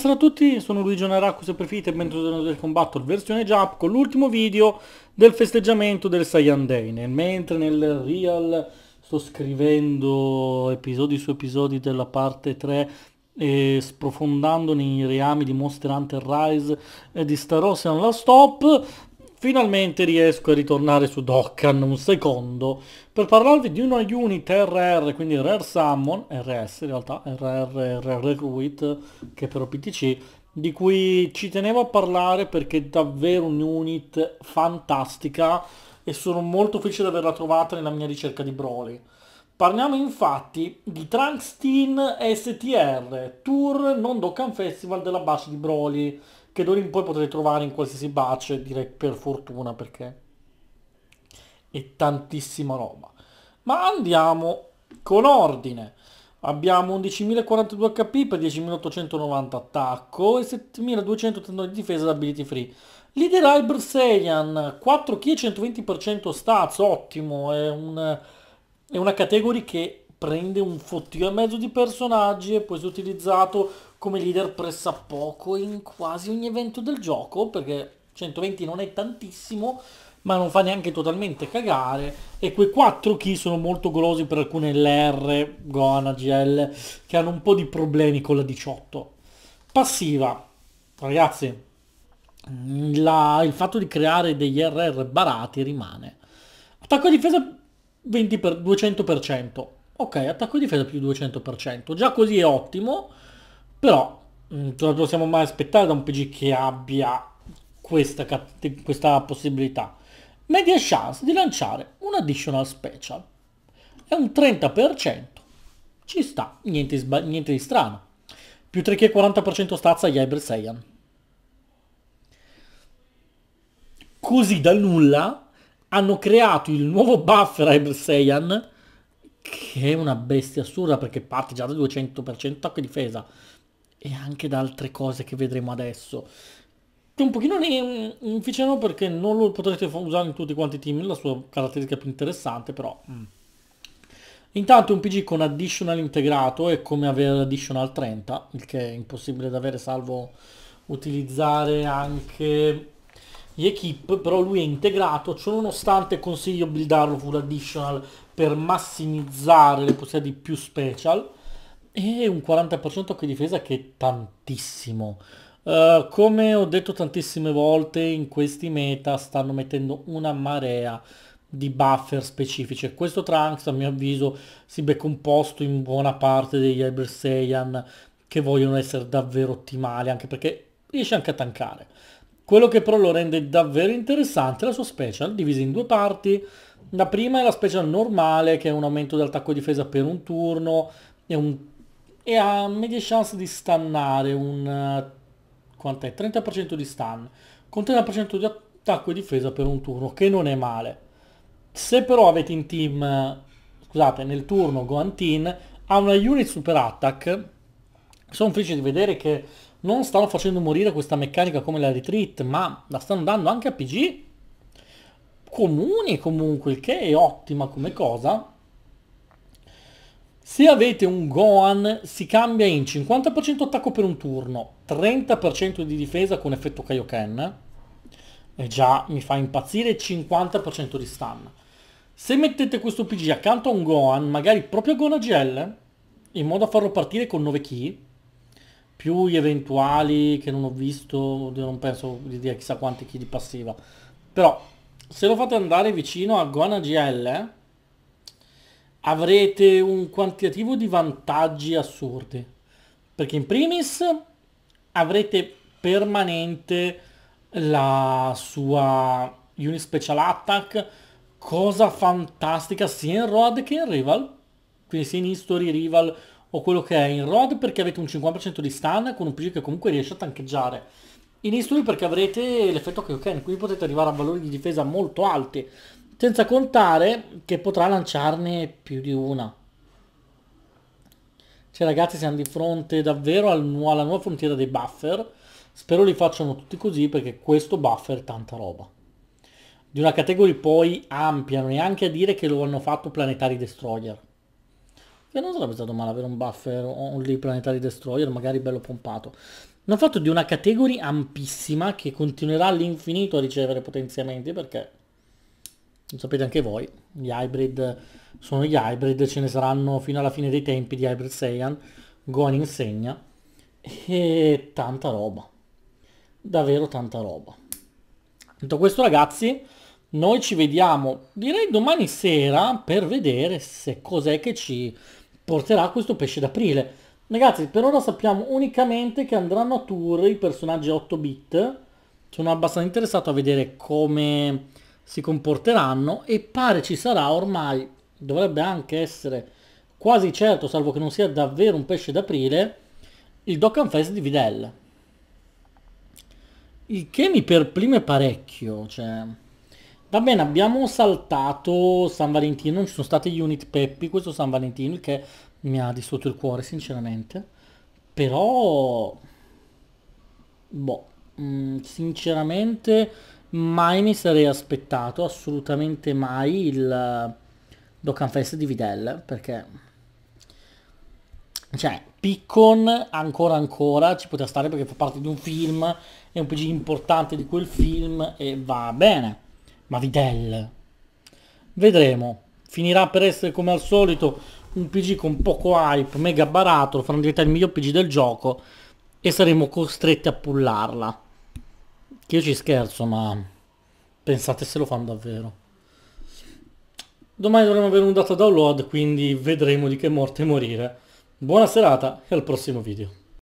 buonasera a tutti, sono Luigi Onaracco e preferite e bentornati del combatto versione Jump con l'ultimo video del festeggiamento del Saiyan Day mentre nel Real sto scrivendo episodi su episodi della parte 3 e sprofondando nei reami di Monster Hunter Rise e di Star Ocean la stop Finalmente riesco a ritornare su Dokkan un secondo per parlarvi di una unit RR, quindi Rare Summon, RS in realtà, RR, RR Recruit, che è però PTC, di cui ci tenevo a parlare perché è davvero un'unit fantastica e sono molto felice di averla trovata nella mia ricerca di Broly. Parliamo infatti di Trunkstein STR, tour non Dokkan Festival della Baci di Broly, che d'ora in poi potrete trovare in qualsiasi bace, direi per fortuna perché è tantissima roba. Ma andiamo con ordine. Abbiamo 11.042 HP per 10.890 attacco e 7.239 di difesa da ability free. Leader Hyper Saiyan, 4 key e 120% stats, ottimo, è un è una categoria che prende un fottio e mezzo di personaggi e poi è utilizzato come leader pressappoco in quasi ogni evento del gioco, perché 120 non è tantissimo, ma non fa neanche totalmente cagare e quei 4 key sono molto golosi per alcune LR, Gona, GL che hanno un po' di problemi con la 18 passiva ragazzi la, il fatto di creare degli RR barati rimane attacco e difesa 20 per 200%. Ok, attacco e difesa più 200%. Già così è ottimo, però mm, non lo possiamo mai aspettare da un PG che abbia questa, questa possibilità. Media chance di lanciare un additional special. È un 30%. Ci sta, niente, niente di strano. Più 3 che 40% stazza agli Hyper Saiyan. Così da nulla hanno creato il nuovo buffer Hyper Saiyan, che è una bestia assurda perché parte già da 200% attacco e difesa, e anche da altre cose che vedremo adesso. Che un pochino ne mm, inficiano perché non lo potrete usare in tutti quanti i team, la sua caratteristica più interessante, però... Mm. Intanto è un PG con additional integrato è come avere additional 30, il che è impossibile da avere salvo utilizzare anche di equip, però lui è integrato, ciononostante consiglio buildarlo full additional per massimizzare le possibilità di più special, e un 40% che difesa che è tantissimo. Uh, come ho detto tantissime volte, in questi meta stanno mettendo una marea di buffer specifici. Questo Trunks, a mio avviso, si becca un posto in buona parte degli Hyper Saiyan che vogliono essere davvero ottimali, anche perché riesce anche a tankare. Quello che però lo rende davvero interessante è la sua special, divisa in due parti. La prima è la special normale, che è un aumento dell'attacco e difesa per un turno, e, un, e ha medie chance di stannare un... Eh, quant'è? 30% di stun, con 30% di attacco e difesa per un turno, che non è male. Se però avete in team, scusate, nel turno Gohan Teen ha una unit super attack, sono felice di vedere che non stanno facendo morire questa meccanica come la retreat, ma la stanno dando anche a PG comuni comunque, il che è ottima come cosa. Se avete un Gohan si cambia in 50% attacco per un turno, 30% di difesa con effetto Kaioken, e già mi fa impazzire 50% di stun. Se mettete questo PG accanto a un Gohan, magari proprio Gohan AGL, in modo a farlo partire con 9 key, più gli eventuali che non ho visto, non penso di dire chissà quanti chi di passiva. Però se lo fate andare vicino a Guana GL avrete un quantitativo di vantaggi assurdi. Perché in primis avrete permanente la sua Unispecial Attack, cosa fantastica sia in Road che in Rival, quindi sia in History Rival o quello che è in Rod perché avete un 50% di stun con un PG che comunque riesce a tancheggiare. In History perché avrete l'effetto che ok, quindi potete arrivare a valori di difesa molto alti, senza contare che potrà lanciarne più di una. Cioè ragazzi siamo di fronte davvero al alla nuova frontiera dei buffer, spero li facciano tutti così perché questo buffer è tanta roba. Di una categoria poi ampia, non è anche a dire che lo hanno fatto planetari destroyer che non sarebbe stato male avere un buffer un only planetary destroyer, magari bello pompato. L'ho fatto di una category ampissima che continuerà all'infinito a ricevere potenziamenti perché, lo sapete anche voi, gli hybrid sono gli hybrid, ce ne saranno fino alla fine dei tempi di Hybrid Saiyan, Gohan insegna, e tanta roba, davvero tanta roba. Detto questo ragazzi, noi ci vediamo direi domani sera per vedere se cos'è che ci porterà questo pesce d'aprile. Ragazzi, per ora sappiamo unicamente che andranno a tour i personaggi 8-bit. Sono abbastanza interessato a vedere come si comporteranno e pare ci sarà ormai, dovrebbe anche essere quasi certo, salvo che non sia davvero un pesce d'aprile, il Dokkan Fest di Videl. Il che mi perplime parecchio, cioè... Va bene, abbiamo saltato San Valentino, non ci sono stati unit peppi questo San Valentino che mi ha distrutto il cuore sinceramente, però... Boh, mh, mm, sinceramente mai mi sarei aspettato, assolutamente mai, il Dokkan Fest di Videl, perché... Cioè, Piccon ancora ancora ci poteva stare perché fa parte di un film, è un PG importante di quel film e va bene ma Videl. Vedremo. Finirà per essere come al solito un PG con poco hype, mega barato, lo faranno diventare il miglior PG del gioco e saremo costretti a pullarla. Che io ci scherzo, ma pensate se lo fanno davvero. Domani dovremo avere un dato download, quindi vedremo di che morte morire. Buona serata e al prossimo video.